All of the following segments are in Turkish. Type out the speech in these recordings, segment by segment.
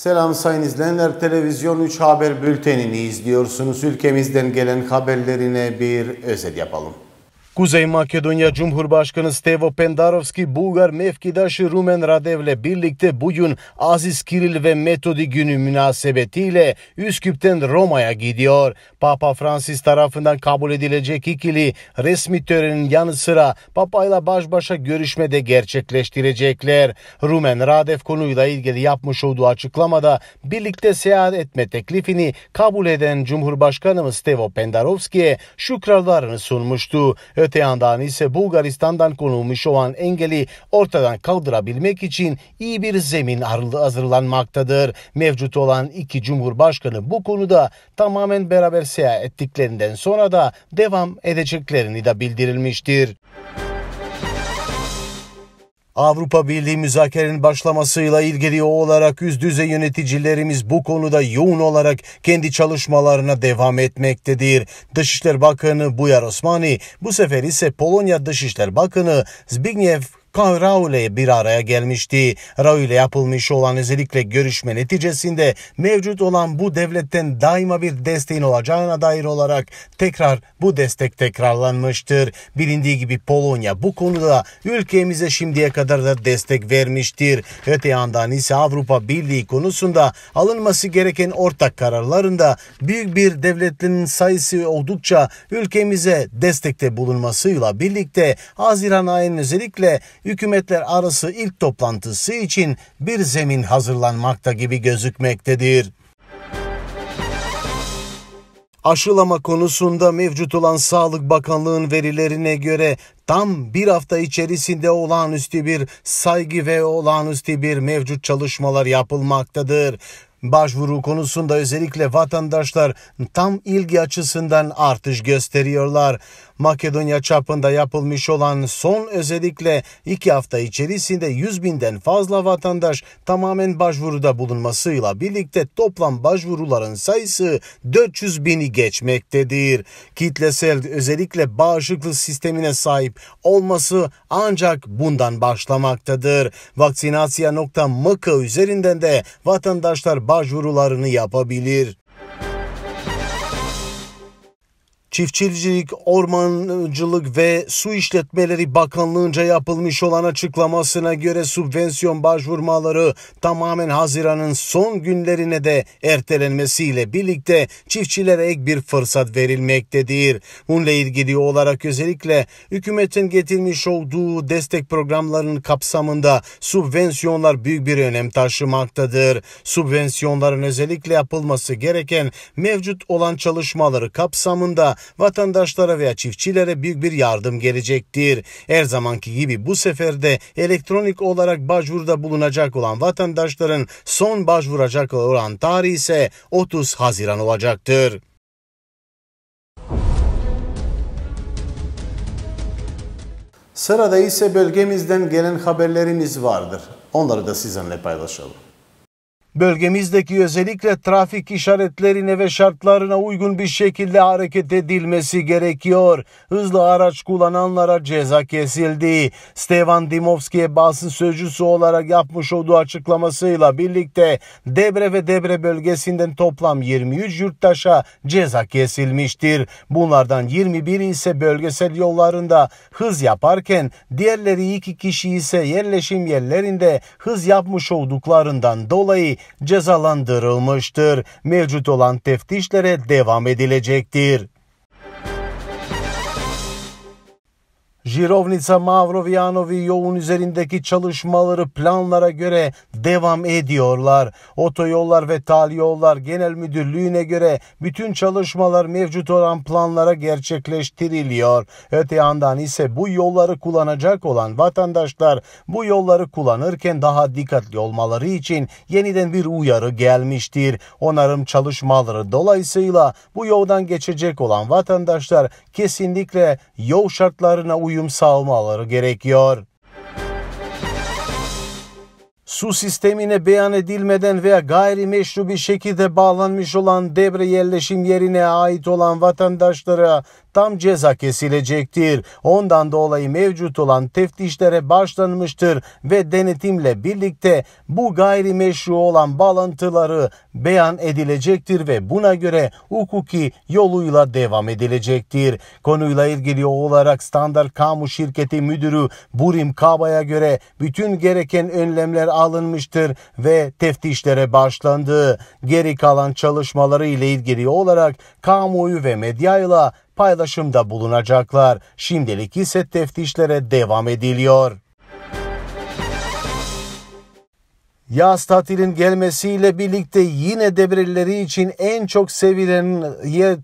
Selam sayın izleyenler. Televizyon 3 Haber Bülteni'ni izliyorsunuz. Ülkemizden gelen haberlerine bir özet yapalım. Kuzey Makedonya Cumhurbaşkanı Stevo Pendarovski Bulgar mevkidaşı Rumen Radev'le birlikte bugün Aziz Kiril ve Metodi günü münasebetiyle Üsküp'ten Roma'ya gidiyor. Papa Francis tarafından kabul edilecek ikili resmi törenin yanı sıra Papa ile baş başa görüşmede gerçekleştirecekler. Rumen Radev konuyla ilgili yapmış olduğu açıklamada birlikte seyahat etme teklifini kabul eden Cumhurbaşkanımız Stevo Pendarovski'ye şükranlarını sunmuştu. Öte yandan ise Bulgaristan'dan konulmuş olan engeli ortadan kaldırabilmek için iyi bir zemin hazırlanmaktadır. Mevcut olan iki cumhurbaşkanı bu konuda tamamen beraber seyahat ettiklerinden sonra da devam edeceklerini de bildirilmiştir. Avrupa Birliği müzakerenin başlamasıyla ilgili olarak yüz düzey yöneticilerimiz bu konuda yoğun olarak kendi çalışmalarına devam etmektedir. Dışişler Bakanı Buyar Osmani bu sefer ise Polonya Dışişler Bakanı Zbigniew Kan Rao bir araya gelmişti. Rao yapılmış olan özellikle görüşme neticesinde mevcut olan bu devletten daima bir desteğin olacağına dair olarak tekrar bu destek tekrarlanmıştır. Bilindiği gibi Polonya bu konuda ülkemize şimdiye kadar da destek vermiştir. Öte yandan ise Avrupa Birliği konusunda alınması gereken ortak kararlarında büyük bir devletlerin sayısı oldukça ülkemize destekte bulunmasıyla birlikte Haziran ayının özellikle hükümetler arası ilk toplantısı için bir zemin hazırlanmakta gibi gözükmektedir aşılama konusunda mevcut olan Sağlık Bakanlığı'nın verilerine göre tam bir hafta içerisinde olağanüstü bir saygı ve olağanüstü bir mevcut çalışmalar yapılmaktadır. Başvuru konusunda özellikle vatandaşlar tam ilgi açısından artış gösteriyorlar. Makedonya çapında yapılmış olan son özellikle iki hafta içerisinde 100 binden fazla vatandaş tamamen başvuruda bulunmasıyla birlikte toplam başvuruların sayısı 400 bini geçmektedir. Kitlesel özellikle bağışıklık sistemine sahip olması ancak bundan başlamaktadır. Vaksinasya.mk üzerinden de vatandaşlar başvurularını yapabilir. Çiftçilik, Ormancılık ve Su İşletmeleri Bakanlığı'nca yapılmış olan açıklamasına göre subvensiyon başvurmaları tamamen Haziran'ın son günlerine de ertelenmesiyle birlikte çiftçilere ek bir fırsat verilmektedir. Bununla ilgili olarak özellikle hükümetin getirmiş olduğu destek programlarının kapsamında subvensiyonlar büyük bir önem taşımaktadır. Subvensiyonların özellikle yapılması gereken mevcut olan çalışmaları kapsamında vatandaşlara veya çiftçilere büyük bir yardım gelecektir. Her zamanki gibi bu sefer de elektronik olarak başvuruda bulunacak olan vatandaşların son başvuracak olan tarih ise 30 Haziran olacaktır. Sırada ise bölgemizden gelen haberlerimiz vardır. Onları da sizinle paylaşalım bölgemizdeki özellikle trafik işaretlerine ve şartlarına uygun bir şekilde hareket edilmesi gerekiyor. Hızlı araç kullananlara ceza kesildi. Stevan Dimovski'ye basın sözcüsü olarak yapmış olduğu açıklamasıyla birlikte Debre ve Debre bölgesinden toplam 23 yurttaşa ceza kesilmiştir. Bunlardan 21 ise bölgesel yollarında hız yaparken diğerleri iki kişi ise yerleşim yerlerinde hız yapmış olduklarından dolayı cezalandırılmıştır. Mevcut olan teftişlere devam edilecektir. Jirovnica Mavrovianovi yolun üzerindeki çalışmaları planlara göre devam ediyorlar. Otoyollar ve Tali Yollar Genel Müdürlüğü'ne göre bütün çalışmalar mevcut olan planlara gerçekleştiriliyor. Öte yandan ise bu yolları kullanacak olan vatandaşlar bu yolları kullanırken daha dikkatli olmaları için yeniden bir uyarı gelmiştir. Onarım çalışmaları dolayısıyla bu yoldan geçecek olan vatandaşlar kesinlikle yol şartlarına uyarlar uyum sağlamaları gerekiyor. Su sistemine beyan edilmeden veya gayri meşru bir şekilde bağlanmış olan debre yerleşim yerine ait olan vatandaşlara tam ceza kesilecektir. Ondan dolayı mevcut olan teftişlere başlanmıştır ve denetimle birlikte bu gayri meşru olan bağlantıları beyan edilecektir ve buna göre hukuki yoluyla devam edilecektir. Konuyla ilgili olarak Standart Kamu Şirketi Müdürü Burim Kaba'ya göre bütün gereken önlemler alınmıştır ve teftişlere başlandı. Geri kalan çalışmaları ile ilgili olarak kamuoyu ve medyayla paylaşımda bulunacaklar. Şimdilik ise teftişlere devam ediliyor. Yaz tatilin gelmesiyle birlikte yine depreleri için en çok sevilen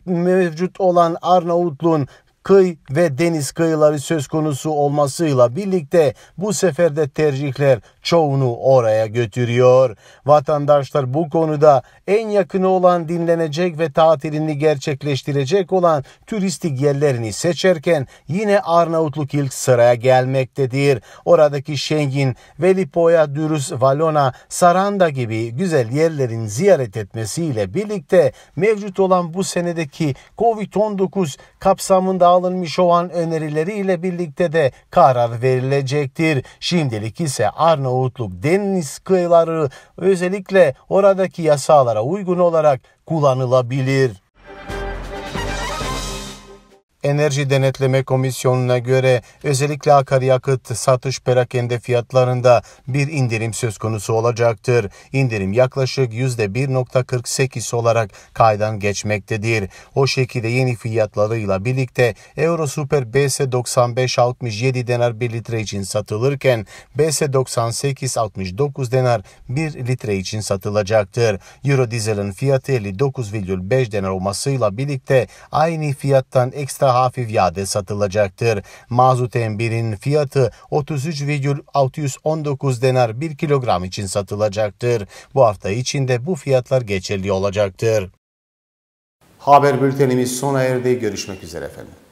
mevcut olan Arnavutluğun Kıyı ve deniz kıyıları söz konusu olmasıyla birlikte bu sefer de tercihler çoğunu oraya götürüyor. Vatandaşlar bu konuda en yakını olan dinlenecek ve tatilini gerçekleştirecek olan turistik yerlerini seçerken yine Arnavutluk ilk sıraya gelmektedir. Oradaki Şengin, Velipoya, Dürüs, Valona, Saranda gibi güzel yerlerin ziyaret etmesiyle birlikte mevcut olan bu senedeki Covid-19 kapsamında alınmış olan önerileriyle birlikte de karar verilecektir. Şimdilik ise Arnavutluk deniz kıyıları özellikle oradaki yasalara uygun olarak kullanılabilir. Enerji Denetleme Komisyonu'na göre özellikle akaryakıt satış perakende fiyatlarında bir indirim söz konusu olacaktır. İndirim yaklaşık %1.48 olarak kaydan geçmektedir. O şekilde yeni fiyatlarıyla birlikte Euro Super BS 67 denar 1 litre için satılırken BS 69 denar 1 litre için satılacaktır. Euro dizelin fiyatı 59,5 denar olmasıyla birlikte aynı fiyattan ekstra hafif yağda satılacaktır. Mazut embirin fiyatı 33,619 denar 1 kilogram için satılacaktır. Bu hafta içinde bu fiyatlar geçerli olacaktır. Haber bültenimiz sona erdi. Görüşmek üzere efendim.